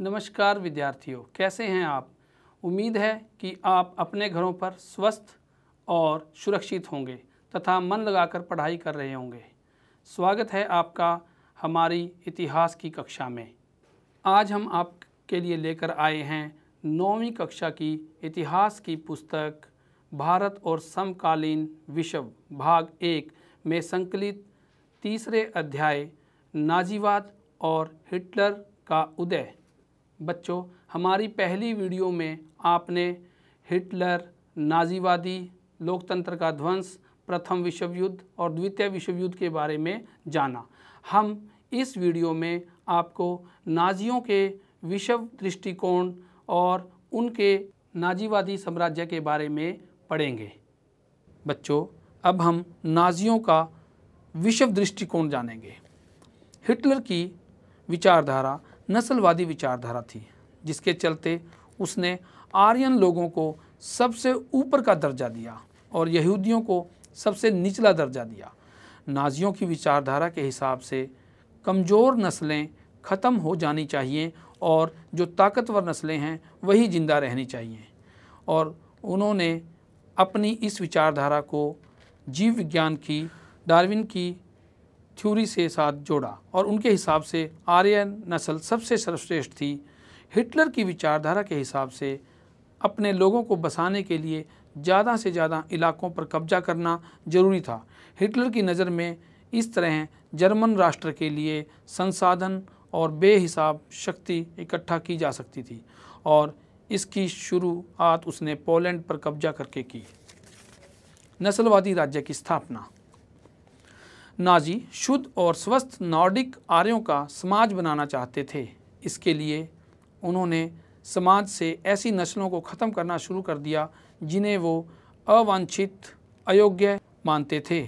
नमस्कार विद्यार्थियों कैसे हैं आप उम्मीद है कि आप अपने घरों पर स्वस्थ और सुरक्षित होंगे तथा मन लगाकर पढ़ाई कर रहे होंगे स्वागत है आपका हमारी इतिहास की कक्षा में आज हम आपके लिए लेकर आए हैं नौवीं कक्षा की इतिहास की पुस्तक भारत और समकालीन विश्व भाग एक में संकलित तीसरे अध्याय नाजीवाद और हिटलर का उदय बच्चों हमारी पहली वीडियो में आपने हिटलर नाजीवादी लोकतंत्र का ध्वंस प्रथम विश्व युद्ध और द्वितीय विश्व युद्ध के बारे में जाना हम इस वीडियो में आपको नाजियों के विश्व दृष्टिकोण और उनके नाजीवादी साम्राज्य के बारे में पढ़ेंगे बच्चों अब हम नाजियों का विश्व दृष्टिकोण जानेंगे हिटलर की विचारधारा नस्लवादी विचारधारा थी जिसके चलते उसने आर्यन लोगों को सबसे ऊपर का दर्जा दिया और यहूदियों को सबसे निचला दर्जा दिया नाजियों की विचारधारा के हिसाब से कमज़ोर नस्लें ख़त्म हो जानी चाहिए और जो ताकतवर नस्लें हैं वही ज़िंदा रहनी चाहिए और उन्होंने अपनी इस विचारधारा को जीव विज्ञान की डार्विन की थ्योरी से साथ जोड़ा और उनके हिसाब से आर्यन नस्ल सबसे सर्वश्रेष्ठ थी हिटलर की विचारधारा के हिसाब से अपने लोगों को बसाने के लिए ज़्यादा से ज़्यादा इलाकों पर कब्जा करना ज़रूरी था हिटलर की नज़र में इस तरह जर्मन राष्ट्र के लिए संसाधन और बेहिसाब शक्ति इकट्ठा की जा सकती थी और इसकी शुरुआत उसने पोलैंड पर कब्जा करके की नस्लवादी राज्य की स्थापना नाजी शुद्ध और स्वस्थ नॉर्डिक आर्यों का समाज बनाना चाहते थे इसके लिए उन्होंने समाज से ऐसी नस्लों को ख़त्म करना शुरू कर दिया जिन्हें वो अवांछित अयोग्य मानते थे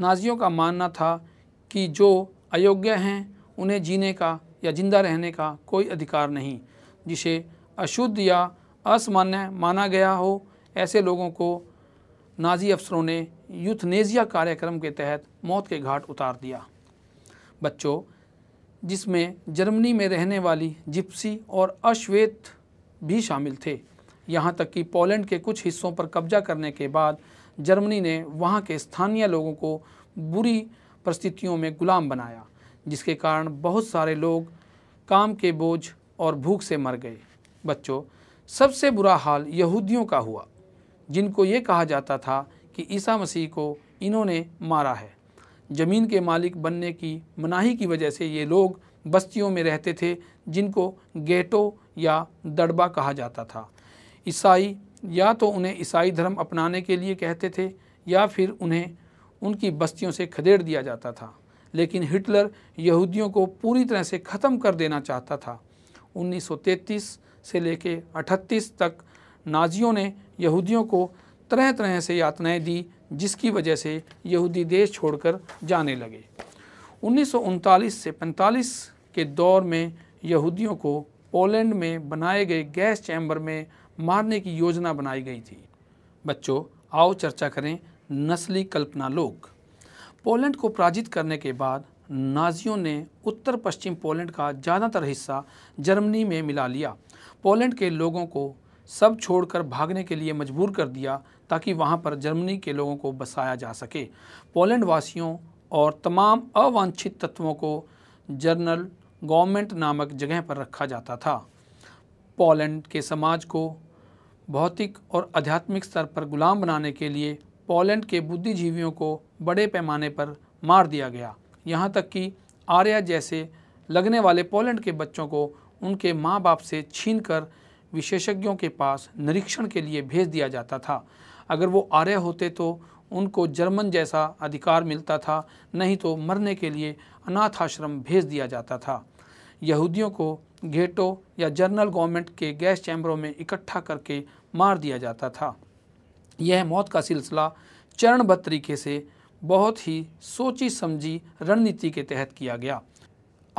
नाजियों का मानना था कि जो अयोग्य हैं उन्हें जीने का या जिंदा रहने का कोई अधिकार नहीं जिसे अशुद्ध या असमान्य माना गया हो ऐसे लोगों को नाजी अफसरों ने यूथनेजिया कार्यक्रम के तहत मौत के घाट उतार दिया बच्चों जिसमें जर्मनी में रहने वाली जिप्सी और अश्वेत भी शामिल थे यहाँ तक कि पोलैंड के कुछ हिस्सों पर कब्जा करने के बाद जर्मनी ने वहाँ के स्थानीय लोगों को बुरी परिस्थितियों में गुलाम बनाया जिसके कारण बहुत सारे लोग काम के बोझ और भूख से मर गए बच्चों सबसे बुरा हाल यहूदियों का हुआ जिनको ये कहा जाता था कि ईसा मसीह को इन्होंने मारा है ज़मीन के मालिक बनने की मनाही की वजह से ये लोग बस्तियों में रहते थे जिनको गेटो या दड़बा कहा जाता था ईसाई या तो उन्हें ईसाई धर्म अपनाने के लिए कहते थे या फिर उन्हें उनकी बस्तियों से खदेड़ दिया जाता था लेकिन हिटलर यहूदियों को पूरी तरह से ख़त्म कर देना चाहता था 1933 से लेकर 38 तक नाजियों ने यहूदियों को तरह तरह से यातनाएं दी जिसकी वजह से यहूदी देश छोड़कर जाने लगे उन्नीस से 45 के दौर में यहूदियों को पोलैंड में बनाए गए गैस चैम्बर में मारने की योजना बनाई गई थी बच्चों आओ चर्चा करें नस्ली कल्पना लोग पोलैंड को पराजित करने के बाद नाजियों ने उत्तर पश्चिम पोलैंड का ज़्यादातर हिस्सा जर्मनी में मिला लिया पोलैंड के लोगों को सब छोड़कर भागने के लिए मजबूर कर दिया ताकि वहाँ पर जर्मनी के लोगों को बसाया जा सके पोलैंड वासियों और तमाम अवांछित तत्वों को जर्नल गवर्नमेंट नामक जगह पर रखा जाता था पोलैंड के समाज को भौतिक और आध्यात्मिक स्तर पर गुलाम बनाने के लिए पोलैंड के बुद्धिजीवियों को बड़े पैमाने पर मार दिया गया यहाँ तक कि आर्या जैसे लगने वाले पोलैंड के बच्चों को उनके माँ बाप से छीन कर विशेषज्ञों के पास निरीक्षण के लिए भेज दिया जाता था अगर वो आर्य होते तो उनको जर्मन जैसा अधिकार मिलता था नहीं तो मरने के लिए अनाथ आश्रम भेज दिया जाता था यहूदियों को घेटो या जर्नल गवर्नमेंट के गैस चैम्बरों में इकट्ठा करके मार दिया जाता था यह मौत का सिलसिला चरणबद्ध तरीके से बहुत ही सोची समझी रणनीति के तहत किया गया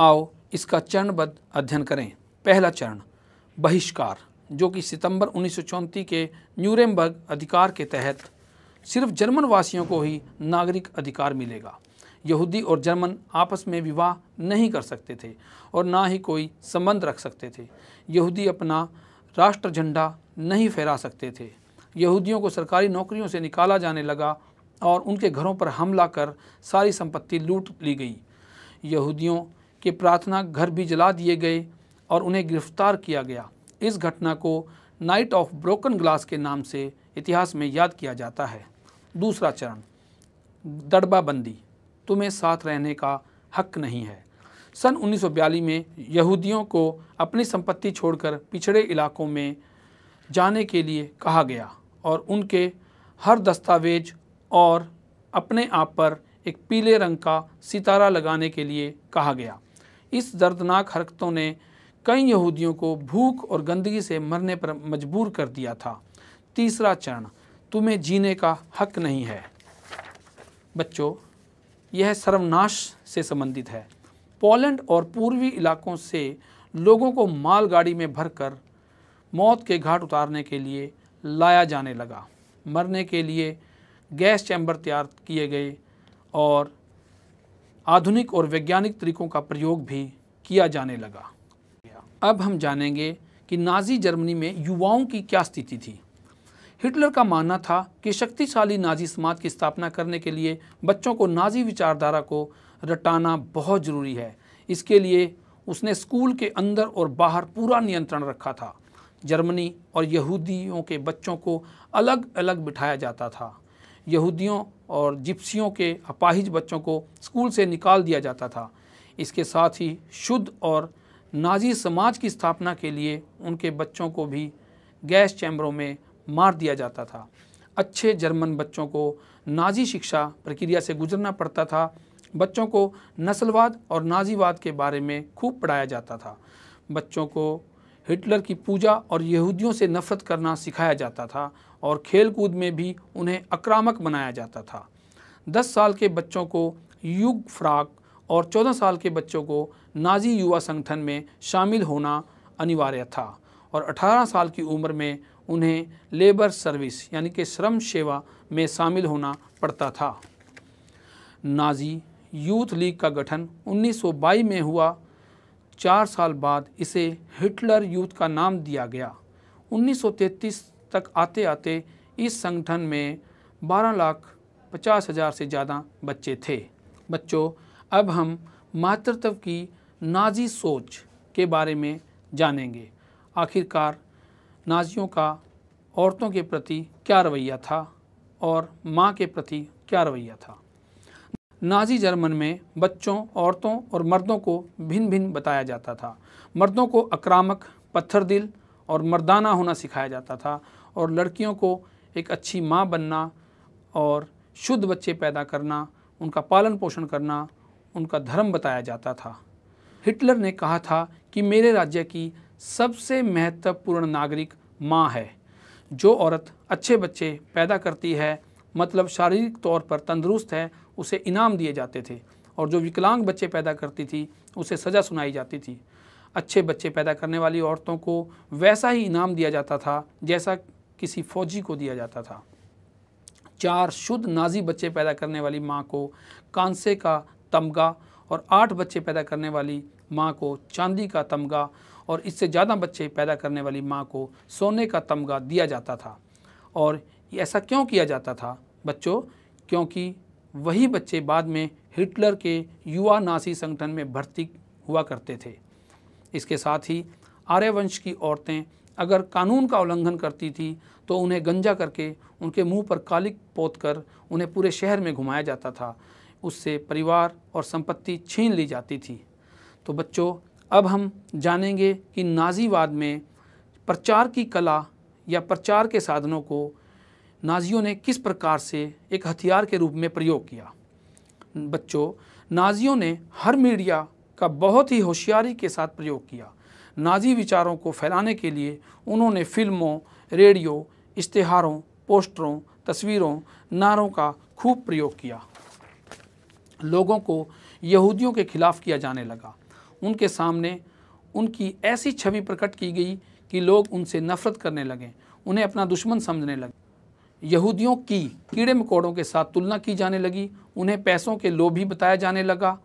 आओ इसका चरणबद्ध अध्ययन करें पहला चरण बहिष्कार जो कि सितंबर उन्नीस के न्यूरेम्बर्ग अधिकार के तहत सिर्फ जर्मन वासियों को ही नागरिक अधिकार मिलेगा यहूदी और जर्मन आपस में विवाह नहीं कर सकते थे और ना ही कोई संबंध रख सकते थे यहूदी अपना राष्ट्र झंडा नहीं फहरा सकते थे यहूदियों को सरकारी नौकरियों से निकाला जाने लगा और उनके घरों पर हमला कर सारी संपत्ति लूट ली गई यहूदियों के प्रार्थना घर भी जला दिए गए और उन्हें गिरफ्तार किया गया इस घटना को नाइट ऑफ ब्रोकन ग्लास के नाम से इतिहास में याद किया जाता है दूसरा चरण दड़बाबंदी तुम्हें साथ रहने का हक नहीं है सन 1942 में यहूदियों को अपनी संपत्ति छोड़कर पिछड़े इलाकों में जाने के लिए कहा गया और उनके हर दस्तावेज और अपने आप पर एक पीले रंग का सितारा लगाने के लिए कहा गया इस दर्दनाक हरकतों ने कई यहूदियों को भूख और गंदगी से मरने पर मजबूर कर दिया था तीसरा चरण तुम्हें जीने का हक नहीं है बच्चों यह सर्वनाश से संबंधित है पोलैंड और पूर्वी इलाकों से लोगों को मालगाड़ी में भरकर मौत के घाट उतारने के लिए लाया जाने लगा मरने के लिए गैस चैम्बर तैयार किए गए और आधुनिक और वैज्ञानिक तरीकों का प्रयोग भी किया जाने लगा अब हम जानेंगे कि नाजी जर्मनी में युवाओं की क्या स्थिति थी हिटलर का मानना था कि शक्तिशाली नाजी समाज की स्थापना करने के लिए बच्चों को नाजी विचारधारा को रटाना बहुत ज़रूरी है इसके लिए उसने स्कूल के अंदर और बाहर पूरा नियंत्रण रखा था जर्मनी और यहूदियों के बच्चों को अलग अलग बिठाया जाता था यहूदियों और जिप्सियों के अपाहिज बच्चों को स्कूल से निकाल दिया जाता था इसके साथ ही शुद्ध और नाजी समाज की स्थापना के लिए उनके बच्चों को भी गैस चैम्बरों में मार दिया जाता था अच्छे जर्मन बच्चों को नाजी शिक्षा प्रक्रिया से गुजरना पड़ता था बच्चों को नस्लवाद और नाजीवाद के बारे में खूब पढ़ाया जाता था बच्चों को हिटलर की पूजा और यहूदियों से नफरत करना सिखाया जाता था और खेलकूद में भी उन्हें आक्रामक बनाया जाता था दस साल के बच्चों को युग फ्राक और 14 साल के बच्चों को नाजी युवा संगठन में शामिल होना अनिवार्य था और 18 साल की उम्र में उन्हें लेबर सर्विस यानी कि श्रम सेवा में शामिल होना पड़ता था नाजी यूथ लीग का गठन 1922 में हुआ चार साल बाद इसे हिटलर यूथ का नाम दिया गया 1933 तक आते आते इस संगठन में बारह लाख पचास हज़ार से ज़्यादा बच्चे थे बच्चों अब हम मातृत्व की नाजी सोच के बारे में जानेंगे आखिरकार नाजियों का औरतों के प्रति क्या रवैया था और माँ के प्रति क्या रवैया था नाजी जर्मन में बच्चों औरतों और मर्दों को भिन्न भिन्न बताया जाता था मर्दों को आक्रामक पत्थर दिल और मर्दाना होना सिखाया जाता था और लड़कियों को एक अच्छी माँ बनना और शुद्ध बच्चे पैदा करना उनका पालन पोषण करना उनका धर्म बताया जाता था हिटलर ने कहा था कि मेरे राज्य की सबसे महत्वपूर्ण नागरिक माँ है जो औरत अच्छे बच्चे पैदा करती है मतलब शारीरिक तौर पर तंदुरुस्त है उसे इनाम दिए जाते थे और जो विकलांग बच्चे पैदा करती थी उसे सज़ा सुनाई जाती थी अच्छे बच्चे पैदा करने वाली औरतों को वैसा ही इनाम दिया जाता था जैसा किसी फौजी को दिया जाता था चार शुद्ध नाजी बच्चे पैदा करने वाली माँ को कांसे का तमगा और आठ बच्चे पैदा करने वाली माँ को चांदी का तमगा और इससे ज़्यादा बच्चे पैदा करने वाली माँ को सोने का तमगा दिया जाता था और ऐसा क्यों किया जाता था बच्चों क्योंकि वही बच्चे बाद में हिटलर के युवा नासी संगठन में भर्ती हुआ करते थे इसके साथ ही आर्यवंश की औरतें अगर कानून का उल्लंघन करती थी तो उन्हें गंजा करके उनके मुंह पर कालिक पोत कर उन्हें पूरे शहर में घुमाया जाता था उससे परिवार और संपत्ति छीन ली जाती थी तो बच्चों अब हम जानेंगे कि नाजीवाद में प्रचार की कला या प्रचार के साधनों को नाजियों ने किस प्रकार से एक हथियार के रूप में प्रयोग किया बच्चों नाजियों ने हर मीडिया का बहुत ही होशियारी के साथ प्रयोग किया नाजी विचारों को फैलाने के लिए उन्होंने फिल्मों रेडियो इश्तहारों पोस्टरों तस्वीरों नारों का खूब प्रयोग किया लोगों को यहूदियों के खिलाफ किया जाने लगा उनके सामने उनकी ऐसी छवि प्रकट की गई कि लोग उनसे नफरत करने लगे उन्हें अपना दुश्मन समझने लगे यहूदियों की कीड़े मकोड़ों के साथ तुलना की जाने लगी उन्हें पैसों के लोभी बताया जाने लगा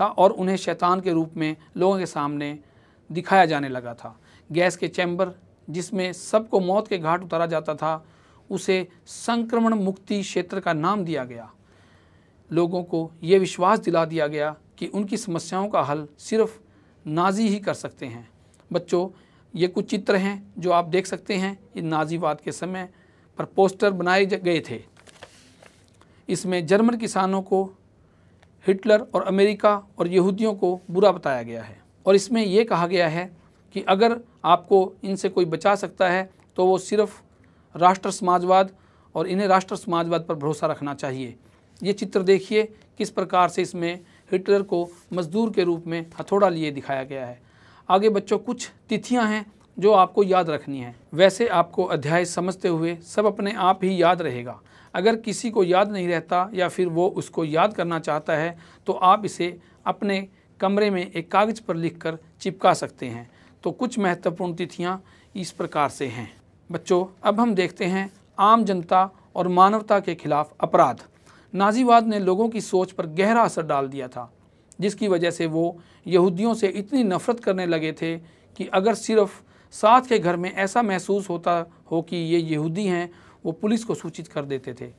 था और उन्हें शैतान के रूप में लोगों के सामने दिखाया जाने लगा था गैस के चैम्बर जिसमें सबको मौत के घाट उतारा जाता था उसे संक्रमण मुक्ति क्षेत्र का नाम दिया गया लोगों को ये विश्वास दिला दिया गया कि उनकी समस्याओं का हल सिर्फ नाजी ही कर सकते हैं बच्चों ये कुछ चित्र हैं जो आप देख सकते हैं इन नाजीवाद के समय पर पोस्टर बनाए गए थे इसमें जर्मन किसानों को हिटलर और अमेरिका और यहूदियों को बुरा बताया गया है और इसमें यह कहा गया है कि अगर आपको इनसे कोई बचा सकता है तो वो सिर्फ राष्ट्र समाजवाद और इन्हें राष्ट्र समाजवाद पर भरोसा रखना चाहिए ये चित्र देखिए किस प्रकार से इसमें हिटलर को मजदूर के रूप में हथौड़ा लिए दिखाया गया है आगे बच्चों कुछ तिथियां हैं जो आपको याद रखनी है वैसे आपको अध्याय समझते हुए सब अपने आप ही याद रहेगा अगर किसी को याद नहीं रहता या फिर वो उसको याद करना चाहता है तो आप इसे अपने कमरे में एक कागज़ पर कर चिपका सकते हैं तो कुछ महत्वपूर्ण तिथियाँ इस प्रकार से हैं बच्चों अब हम देखते हैं आम जनता और मानवता के खिलाफ अपराध नाजीवाद ने लोगों की सोच पर गहरा असर डाल दिया था जिसकी वजह से वो यहूदियों से इतनी नफ़रत करने लगे थे कि अगर सिर्फ साथ के घर में ऐसा महसूस होता हो कि ये यहूदी हैं वो पुलिस को सूचित कर देते थे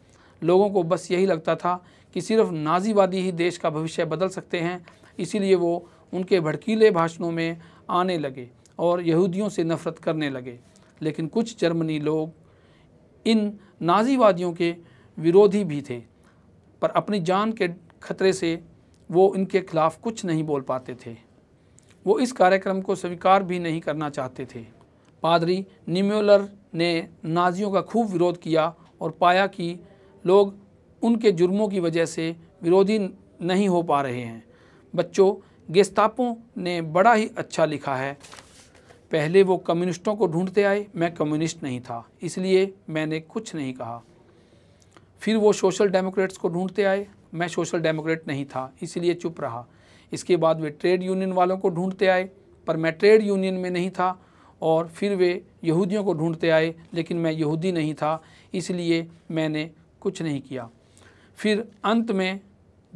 लोगों को बस यही लगता था कि सिर्फ नाजीवादी ही देश का भविष्य बदल सकते हैं इसीलिए वो उनके भड़कीले भाषणों में आने लगे और यहूदियों से नफ़रत करने लगे लेकिन कुछ जर्मनी लोग इन नाजीवादियों के विरोधी भी थे पर अपनी जान के खतरे से वो इनके खिलाफ़ कुछ नहीं बोल पाते थे वो इस कार्यक्रम को स्वीकार भी नहीं करना चाहते थे पादरी निम्योलर ने नाजियों का खूब विरोध किया और पाया कि लोग उनके जुर्मों की वजह से विरोधी नहीं हो पा रहे हैं बच्चों गेस्तापों ने बड़ा ही अच्छा लिखा है पहले वो कम्युनिस्टों को ढूंढते आए मैं कम्युनिस्ट नहीं था इसलिए मैंने कुछ नहीं कहा फिर वो सोशल डेमोक्रेट्स को ढूंढते आए मैं सोशल डेमोक्रेट नहीं था इसलिए चुप रहा इसके बाद वे ट्रेड यूनियन वालों को ढूंढते आए पर मैं ट्रेड यूनियन में नहीं था और फिर वे यहूदियों को ढूंढते आए लेकिन मैं यहूदी नहीं था इसलिए मैंने कुछ नहीं किया फिर अंत में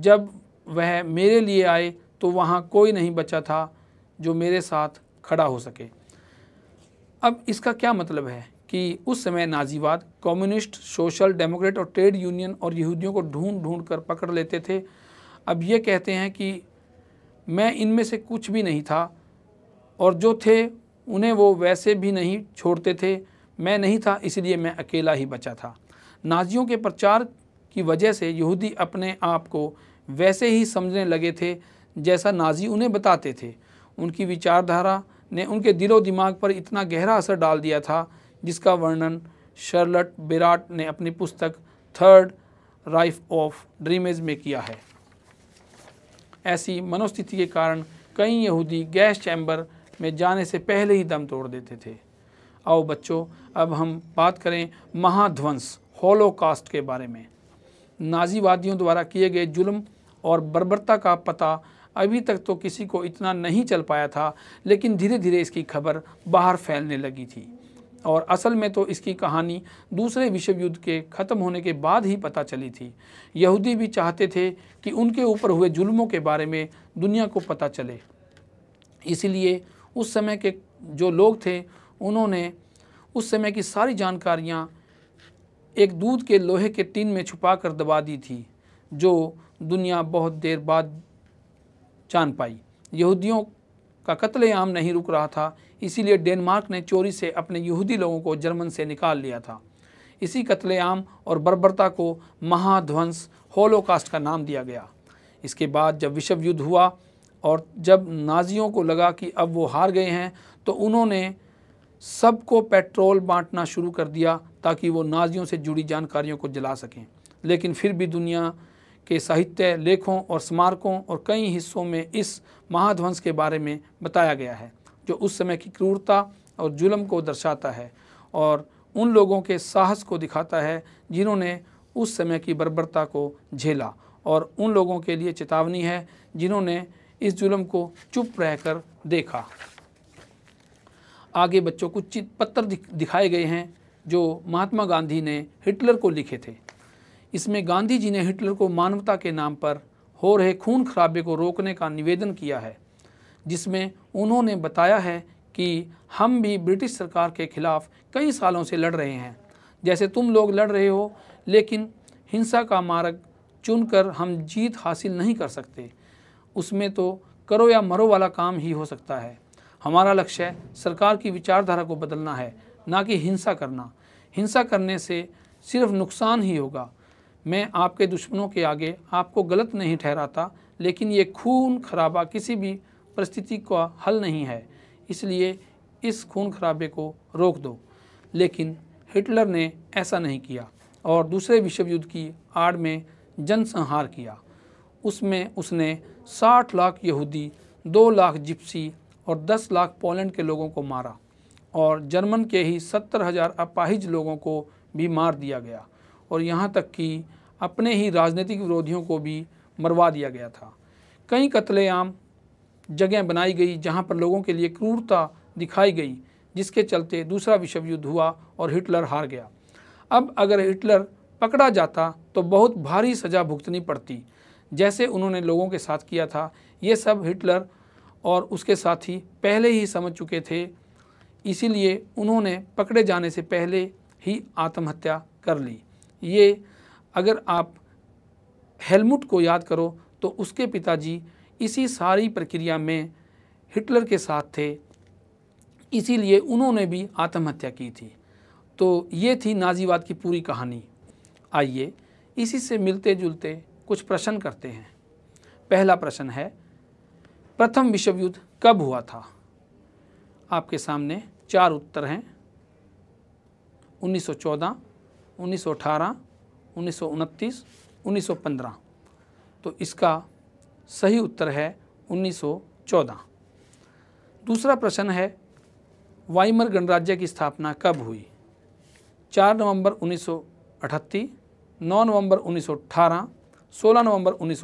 जब वह मेरे लिए आए तो वहाँ कोई नहीं बचा था जो मेरे साथ खड़ा हो सके अब इसका क्या मतलब है कि उस समय नाजीवाद कम्युनिस्ट सोशल डेमोक्रेट और ट्रेड यूनियन और यहूदियों को ढूंढ ढूंढ कर पकड़ लेते थे अब ये कहते हैं कि मैं इनमें से कुछ भी नहीं था और जो थे उन्हें वो वैसे भी नहीं छोड़ते थे मैं नहीं था इसलिए मैं अकेला ही बचा था नाजियों के प्रचार की वजह से यहूदी अपने आप को वैसे ही समझने लगे थे जैसा नाजी उन्हें बताते थे उनकी विचारधारा ने उनके दिलो दिमाग पर इतना गहरा असर डाल दिया था जिसका वर्णन शर्लट बिराट ने अपनी पुस्तक थर्ड राइफ ऑफ ड्रीमेज में किया है ऐसी मनोस्थिति के कारण कई यहूदी गैस चैम्बर में जाने से पहले ही दम तोड़ देते थे आओ बच्चों अब हम बात करें महाध्वंस होलोकास्ट के बारे में नाजीवादियों द्वारा किए गए जुल्म और बर्बरता का पता अभी तक तो किसी को इतना नहीं चल पाया था लेकिन धीरे धीरे इसकी खबर बाहर फैलने लगी थी और असल में तो इसकी कहानी दूसरे विश्व युद्ध के ख़त्म होने के बाद ही पता चली थी यहूदी भी चाहते थे कि उनके ऊपर हुए जुल्मों के बारे में दुनिया को पता चले इसीलिए उस समय के जो लोग थे उन्होंने उस समय की सारी जानकारियाँ एक दूध के लोहे के टीन में छुपा कर दबा दी थी जो दुनिया बहुत देर बाद जान पाई यहूदियों का कत्लेआम नहीं रुक रहा था इसीलिए डेनमार्क ने चोरी से अपने यहूदी लोगों को जर्मन से निकाल लिया था इसी कत्लेआम और बर्बरता को महाध्वंस होलोकास्ट का नाम दिया गया इसके बाद जब विश्व युद्ध हुआ और जब नाजियों को लगा कि अब वो हार गए हैं तो उन्होंने सबको पेट्रोल बांटना शुरू कर दिया ताकि वो नाजियों से जुड़ी जानकारियों को जला सकें लेकिन फिर भी दुनिया के साहित्य लेखों और स्मारकों और कई हिस्सों में इस महाध्वंस के बारे में बताया गया है जो उस समय की क्रूरता और जुल्म को दर्शाता है और उन लोगों के साहस को दिखाता है जिन्होंने उस समय की बर्बरता को झेला और उन लोगों के लिए चेतावनी है जिन्होंने इस जुल्म को चुप रहकर देखा आगे बच्चों को चित पत्र दिखाए गए हैं जो महात्मा गांधी ने हिटलर को लिखे थे इसमें गांधी जी ने हिटलर को मानवता के नाम पर हो रहे खून खराबे को रोकने का निवेदन किया है जिसमें उन्होंने बताया है कि हम भी ब्रिटिश सरकार के ख़िलाफ़ कई सालों से लड़ रहे हैं जैसे तुम लोग लड़ रहे हो लेकिन हिंसा का मार्ग चुनकर हम जीत हासिल नहीं कर सकते उसमें तो करो या मरो वाला काम ही हो सकता है हमारा लक्ष्य सरकार की विचारधारा को बदलना है ना कि हिंसा करना हिंसा करने से सिर्फ नुकसान ही होगा मैं आपके दुश्मनों के आगे आपको गलत नहीं ठहराता लेकिन ये खून खराबा किसी भी परिस्थिति का हल नहीं है इसलिए इस खून खराबे को रोक दो लेकिन हिटलर ने ऐसा नहीं किया और दूसरे विश्व युद्ध की आड़ में जनसंहार किया उसमें उसने 60 लाख यहूदी 2 लाख जिप्सी और 10 लाख पोलैंड के लोगों को मारा और जर्मन के ही सत्तर हजार अपाहिज लोगों को भी मार दिया गया और यहाँ तक कि अपने ही राजनीतिक विरोधियों को भी मरवा दिया गया था कई कत्लेआम जगह बनाई गई जहाँ पर लोगों के लिए क्रूरता दिखाई गई जिसके चलते दूसरा विश्व युद्ध हुआ और हिटलर हार गया अब अगर हिटलर पकड़ा जाता तो बहुत भारी सज़ा भुगतनी पड़ती जैसे उन्होंने लोगों के साथ किया था ये सब हिटलर और उसके साथी पहले ही समझ चुके थे इसीलिए उन्होंने पकड़े जाने से पहले ही आत्महत्या कर ली ये अगर आप हेलमुट को याद करो तो उसके पिताजी इसी सारी प्रक्रिया में हिटलर के साथ थे इसीलिए उन्होंने भी आत्महत्या की थी तो ये थी नाजीवाद की पूरी कहानी आइए इसी से मिलते जुलते कुछ प्रश्न करते हैं पहला प्रश्न है प्रथम विश्व युद्ध कब हुआ था आपके सामने चार उत्तर हैं 1914, 1918, 1929, 1915 तो इसका सही उत्तर है 1914 दूसरा प्रश्न है वाइमर गणराज्य की स्थापना कब हुई 4 नवंबर उन्नीस 9 नवंबर उन्नीस 16 नवंबर उन्नीस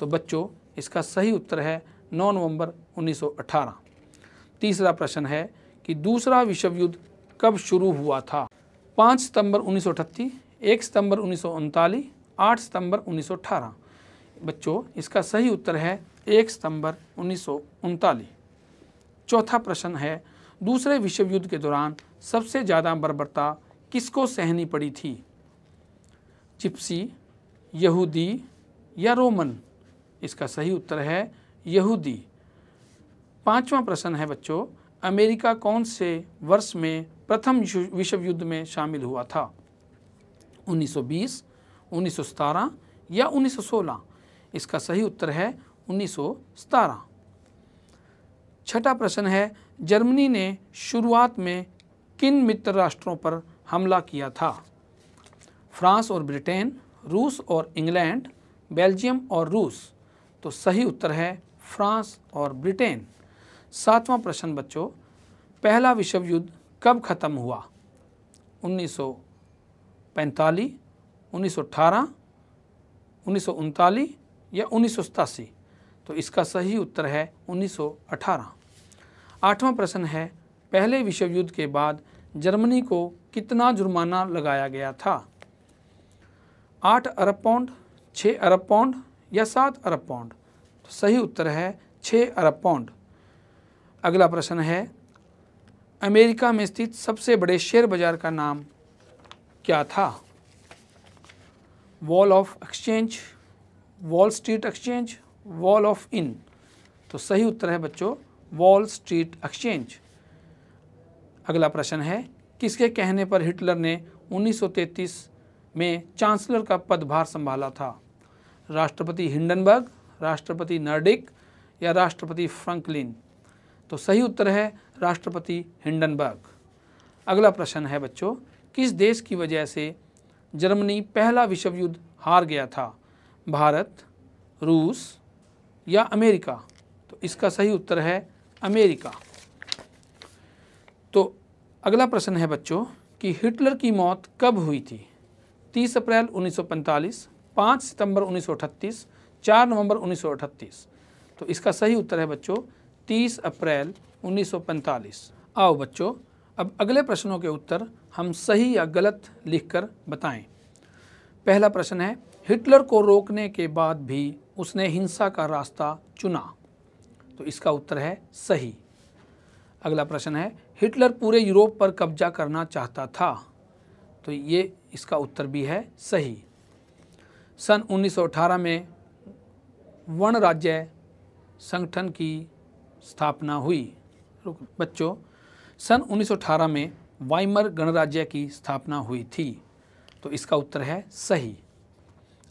तो बच्चों इसका सही उत्तर है 9 नवंबर 1918। तीसरा प्रश्न है कि दूसरा विश्व युद्ध कब शुरू हुआ था 5 सितंबर उन्नीस 1 सितंबर उन्नीस 8 सितंबर उन्नीस बच्चों इसका सही उत्तर है एक सितंबर उन्नीस चौथा प्रश्न है दूसरे विश्व युद्ध के दौरान सबसे ज़्यादा बर्बरता किसको सहनी पड़ी थी चिप्सी यहूदी या रोमन इसका सही उत्तर है यहूदी पांचवा प्रश्न है बच्चों अमेरिका कौन से वर्ष में प्रथम विश्व युद्ध में शामिल हुआ था 1920, 1917 या 1916 इसका सही उत्तर है उन्नीस छठा प्रश्न है जर्मनी ने शुरुआत में किन मित्र राष्ट्रों पर हमला किया था फ्रांस और ब्रिटेन रूस और इंग्लैंड बेल्जियम और रूस तो सही उत्तर है फ्रांस और ब्रिटेन सातवां प्रश्न बच्चों पहला विश्व युद्ध कब ख़त्म हुआ 1945, 1918, 1939 या उन्नीस तो इसका सही उत्तर है 1918। आठवां प्रश्न है पहले विश्व युद्ध के बाद जर्मनी को कितना जुर्माना लगाया गया था आठ अरब पाउंड छः अरब पाउंड या सात अरब पाउंड तो सही उत्तर है छः अरब पाउंड अगला प्रश्न है अमेरिका में स्थित सबसे बड़े शेयर बाजार का नाम क्या था wall of exchange wall street exchange wall of in तो सही उत्तर है बच्चों वॉल स्ट्रीट एक्सचेंज अगला प्रश्न है किसके कहने पर हिटलर ने 1933 में चांसलर का पदभार संभाला था राष्ट्रपति हिंडनबर्ग राष्ट्रपति नर्डिक या राष्ट्रपति फ्रैंकलिन तो सही उत्तर है राष्ट्रपति हिंडनबर्ग अगला प्रश्न है बच्चों किस देश की वजह से जर्मनी पहला विश्व युद्ध हार गया था भारत रूस या अमेरिका तो इसका सही उत्तर है अमेरिका तो अगला प्रश्न है बच्चों कि हिटलर की मौत कब हुई थी 30 अप्रैल 1945, 5 सितंबर 1938, 4 नवंबर 1938 तो इसका सही उत्तर है बच्चों 30 अप्रैल 1945 आओ बच्चों अब अगले प्रश्नों के उत्तर हम सही या गलत लिखकर बताएं पहला प्रश्न है हिटलर को रोकने के बाद भी उसने हिंसा का रास्ता चुना तो इसका उत्तर है सही अगला प्रश्न है हिटलर पूरे यूरोप पर कब्जा करना चाहता था तो ये इसका उत्तर भी है सही सन 1918 में वर्ण राज्य संगठन की स्थापना हुई बच्चों सन 1918 में वाइमर गणराज्य की स्थापना हुई थी तो इसका उत्तर है सही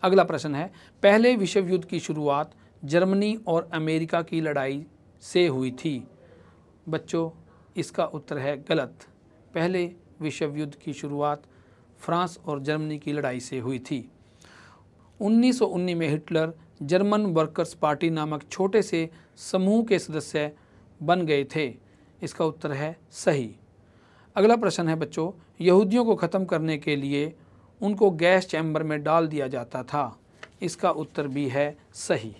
अगला प्रश्न है पहले विश्व युद्ध की शुरुआत जर्मनी और अमेरिका की लड़ाई से हुई थी बच्चों इसका उत्तर है गलत पहले विश्व युद्ध की शुरुआत फ्रांस और जर्मनी की लड़ाई से हुई थी 1919 में हिटलर जर्मन वर्कर्स पार्टी नामक छोटे से समूह के सदस्य बन गए थे इसका उत्तर है सही अगला प्रश्न है बच्चों यहूदियों को ख़त्म करने के लिए उनको गैस चैम्बर में डाल दिया जाता था इसका उत्तर भी है सही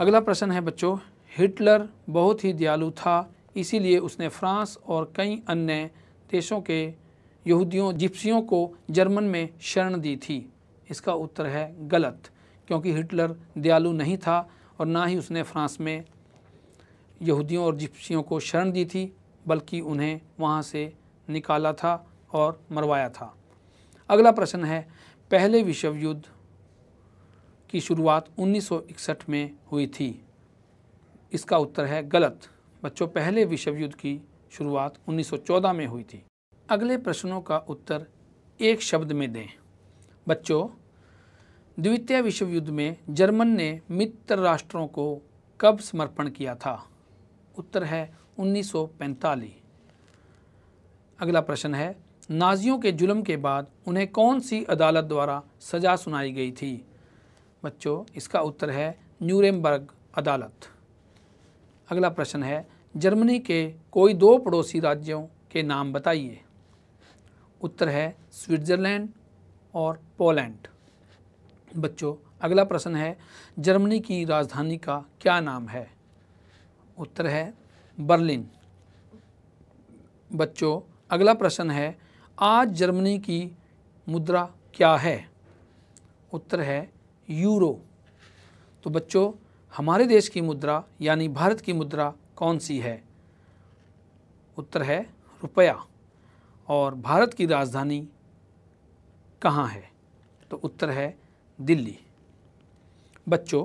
अगला प्रश्न है बच्चों हिटलर बहुत ही दयालु था इसीलिए उसने फ्रांस और कई अन्य देशों के यहूदियों जिप्सियों को जर्मन में शरण दी थी इसका उत्तर है गलत क्योंकि हिटलर दयालु नहीं था और ना ही उसने फ्रांस में यहूदियों और जिप्सियों को शरण दी थी बल्कि उन्हें वहाँ से निकाला था और मरवाया था अगला प्रश्न है पहले विश्व युद्ध की शुरुआत 1961 में हुई थी इसका उत्तर है गलत बच्चों पहले विश्व युद्ध की शुरुआत 1914 में हुई थी अगले प्रश्नों का उत्तर एक शब्द में दें बच्चों द्वितीय विश्व युद्ध में जर्मन ने मित्र राष्ट्रों को कब समर्पण किया था उत्तर है 1945 अगला प्रश्न है नाजियों के जुल्म के बाद उन्हें कौन सी अदालत द्वारा सज़ा सुनाई गई थी बच्चों इसका उत्तर है न्यूरेमबर्ग अदालत अगला प्रश्न है जर्मनी के कोई दो पड़ोसी राज्यों के नाम बताइए उत्तर है स्विट्ज़रलैंड और पोलैंड बच्चों अगला प्रश्न है जर्मनी की राजधानी का क्या नाम है उत्तर है बर्लिन बच्चों अगला प्रश्न है आज जर्मनी की मुद्रा क्या है उत्तर है यूरो तो बच्चों हमारे देश की मुद्रा यानी भारत की मुद्रा कौन सी है उत्तर है रुपया और भारत की राजधानी कहाँ है तो उत्तर है दिल्ली बच्चों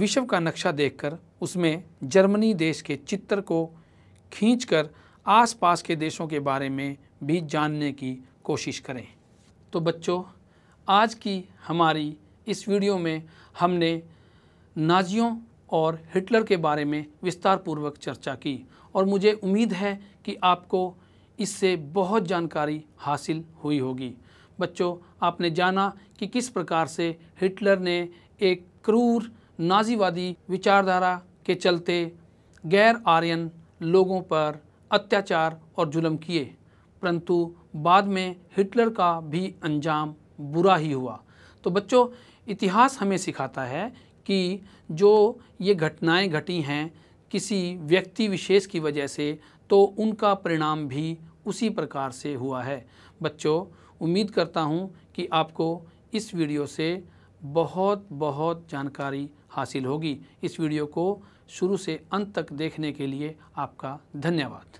विश्व का नक्शा देखकर उसमें जर्मनी देश के चित्र को खींचकर आसपास के देशों के बारे में भी जानने की कोशिश करें तो बच्चों आज की हमारी इस वीडियो में हमने नाजियों और हिटलर के बारे में विस्तार पूर्वक चर्चा की और मुझे उम्मीद है कि आपको इससे बहुत जानकारी हासिल हुई होगी बच्चों आपने जाना कि किस प्रकार से हिटलर ने एक क्रूर नाजीवादी विचारधारा के चलते गैर आर्यन लोगों पर अत्याचार और जुल्म किए परंतु बाद में हिटलर का भी अंजाम बुरा ही हुआ तो बच्चों इतिहास हमें सिखाता है कि जो ये घटनाएं घटी हैं किसी व्यक्ति विशेष की वजह से तो उनका परिणाम भी उसी प्रकार से हुआ है बच्चों उम्मीद करता हूँ कि आपको इस वीडियो से बहुत बहुत जानकारी हासिल होगी इस वीडियो को शुरू से अंत तक देखने के लिए आपका धन्यवाद